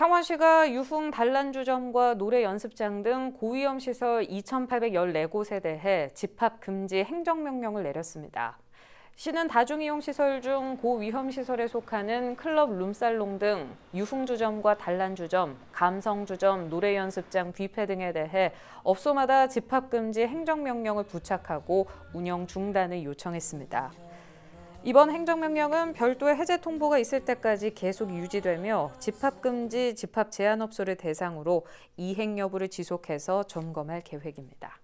창원시가 유흥 단란주점과 노래 연습장 등 고위험 시설 2,814곳에 대해 집합 금지 행정명령을 내렸습니다. 시는 다중이용 시설 중 고위험 시설에 속하는 클럽 룸살롱 등 유흥주점과 단란주점, 감성주점, 노래연습장, 뷔페 등에 대해 업소마다 집합금지 행정명령을 부착하고 운영 중단을 요청했습니다. 이번 행정명령은 별도의 해제 통보가 있을 때까지 계속 유지되며 집합금지, 집합 제한 업소를 대상으로 이행 여부를 지속해서 점검할 계획입니다.